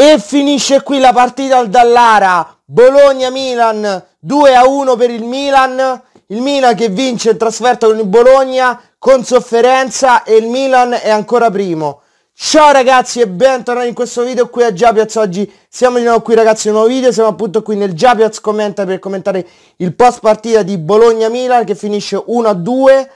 E finisce qui la partita al Dallara. Bologna-Milan 2 a 1 per il Milan. Il Milan che vince il trasferto con il Bologna con sofferenza e il Milan è ancora primo. Ciao ragazzi e bentornati in questo video qui a Giapiaz oggi siamo di nuovo qui ragazzi in un nuovo video, siamo appunto qui nel Giapiaz commenta per commentare il post partita di Bologna-Milan che finisce 1-2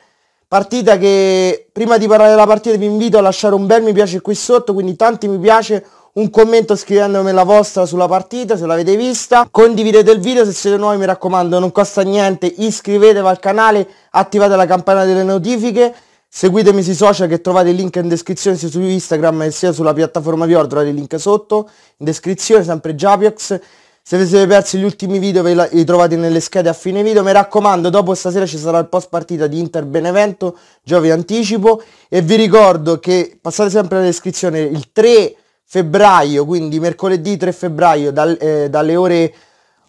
partita che prima di parlare della partita vi invito a lasciare un bel mi piace qui sotto quindi tanti mi piace un commento scrivendomi la vostra sulla partita, se l'avete vista. Condividete il video se siete nuovi, mi raccomando, non costa niente. Iscrivetevi al canale, attivate la campana delle notifiche. Seguitemi sui social che trovate il link in descrizione sia su Instagram sia sulla piattaforma Vior, trovate il link sotto, in descrizione, sempre Japiox. Se vi siete persi gli ultimi video ve li trovate nelle schede a fine video. Mi raccomando, dopo stasera ci sarà il post partita di Inter Benevento, già vi anticipo. E vi ricordo che passate sempre alla descrizione il 3 febbraio, quindi mercoledì 3 febbraio dal, eh, dalle ore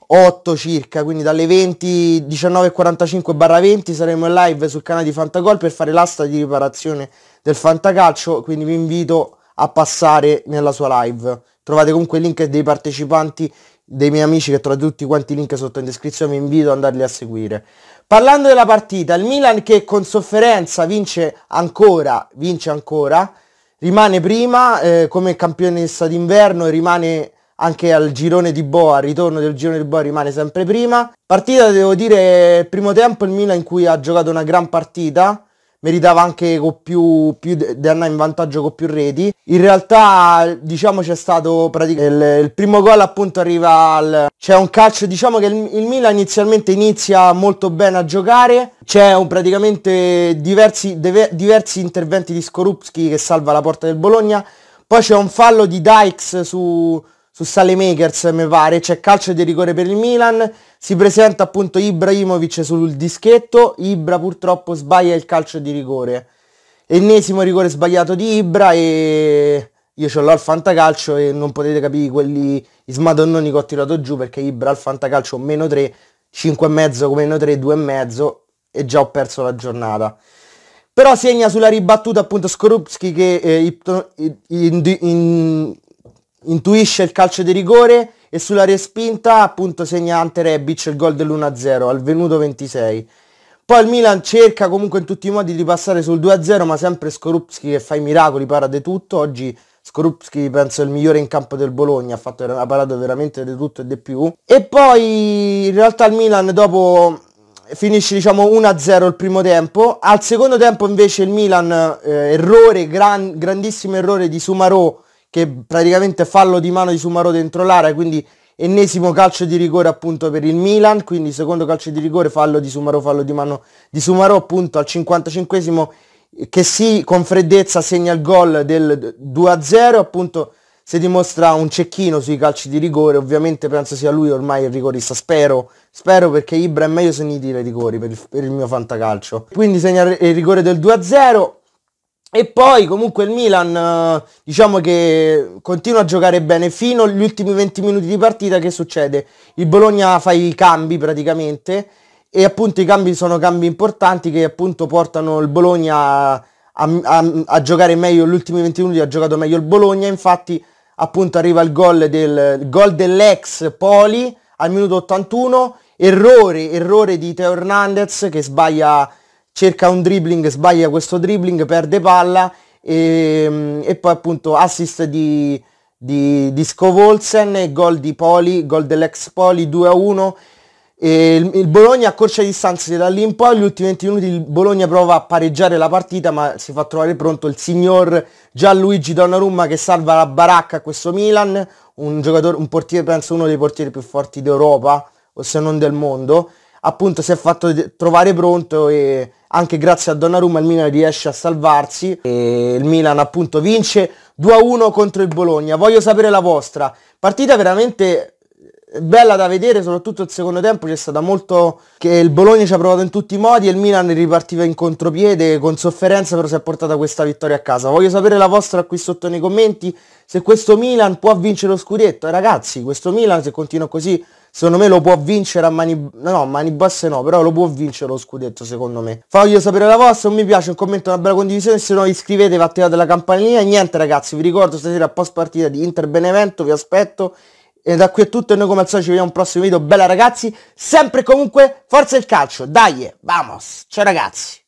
8 circa, quindi dalle 20, 19.45 barra 20 saremo in live sul canale di Fantagol per fare l'asta di riparazione del Fantacalcio, quindi vi invito a passare nella sua live. Trovate comunque il link dei partecipanti, dei miei amici che trovate tutti quanti i link sotto in descrizione, vi invito ad andarli a seguire. Parlando della partita, il Milan che con sofferenza vince ancora, vince ancora, rimane prima eh, come campionessa d'inverno e rimane anche al girone di Boa, al ritorno del girone di Boa rimane sempre prima. Partita devo dire primo tempo il Milan in cui ha giocato una gran partita, meritava anche con più, più di andare in vantaggio con più reti. In realtà diciamo c'è stato praticamente il, il primo gol appunto arriva al... c'è un calcio, diciamo che il, il Milan inizialmente inizia molto bene a giocare, c'è un, praticamente diversi, deve, diversi interventi di Skorupski che salva la porta del Bologna, poi c'è un fallo di Dykes su, su Salemakers mi pare, c'è calcio di rigore per il Milan, si presenta appunto Ibrahimovic sul dischetto, Ibra purtroppo sbaglia il calcio di rigore. Ennesimo rigore sbagliato di Ibra e io ce l'ho al fantacalcio e non potete capire quelli smadonnoni che ho tirato giù perché Ibra al fantacalcio meno 3, 5,5 come meno 3, 2,5 e già ho perso la giornata. Però segna sulla ribattuta appunto Skorupski che eh, in, in, in, intuisce il calcio di rigore e sulla respinta appunto segna Ante Rebic il gol dell'1-0 al venuto 26. Poi il Milan cerca comunque in tutti i modi di passare sul 2-0 ma sempre Skorupski che fa i miracoli, para di tutto, oggi Skorupski penso è il migliore in campo del Bologna, ha, fatto, ha parato veramente di tutto e di più. E poi in realtà il Milan dopo finisce diciamo 1-0 il primo tempo, al secondo tempo invece il Milan eh, errore, gran, grandissimo errore di Sumarò che praticamente fallo di mano di Sumaro dentro l'area, quindi ennesimo calcio di rigore appunto per il Milan, quindi secondo calcio di rigore fallo di Sumaro, fallo di mano di Sumaro appunto al 55esimo che sì con freddezza segna il gol del 2-0 appunto si dimostra un cecchino sui calci di rigore, ovviamente penso sia lui ormai il rigorista, spero, spero perché Ibra è meglio se ne i rigori per il, per il mio fantacalcio. Quindi segna il rigore del 2-0, e poi comunque il Milan eh, diciamo che continua a giocare bene fino agli ultimi 20 minuti di partita che succede? Il Bologna fa i cambi praticamente e appunto i cambi sono cambi importanti che appunto portano il Bologna a, a, a giocare meglio gli ultimi 20 minuti ha giocato meglio il Bologna infatti appunto arriva il gol, del, il gol dell'ex Poli al minuto 81 errore, errore di Teo Hernandez che sbaglia cerca un dribbling, sbaglia questo dribbling, perde palla e, e poi appunto assist di, di, di Scovolsen, gol di Poli, gol dell'ex Poli 2-1. Il, il, Bologna a corcia distanze da lì in poi, gli ultimi 20 minuti il Bologna prova a pareggiare la partita ma si fa trovare pronto il signor Gianluigi Donnarumma che salva la baracca a questo Milan, un, giocatore, un portiere penso uno dei portieri più forti d'Europa o se non del mondo, appunto si è fatto trovare pronto e anche grazie a Donnarumma il Milan riesce a salvarsi e il Milan appunto vince 2-1 contro il Bologna. Voglio sapere la vostra. Partita veramente eh, bella da vedere, soprattutto il secondo tempo c'è stata molto che il Bologna ci ha provato in tutti i modi e il Milan ripartiva in contropiede con sofferenza però si è portata questa vittoria a casa. Voglio sapere la vostra qui sotto nei commenti se questo Milan può vincere lo scudetto. Ragazzi, questo Milan se continua così secondo me lo può vincere a mani, no, no, mani basse no, però lo può vincere lo scudetto secondo me. Fatevi sapere la vostra, un mi piace, un commento, una bella condivisione, se no iscrivetevi, attivate la campanellina e niente ragazzi, vi ricordo stasera post partita di Inter Benevento, vi aspetto e da qui è tutto e noi come al solito ci vediamo al prossimo video, bella ragazzi, sempre e comunque forza il calcio, dai, vamos, ciao ragazzi.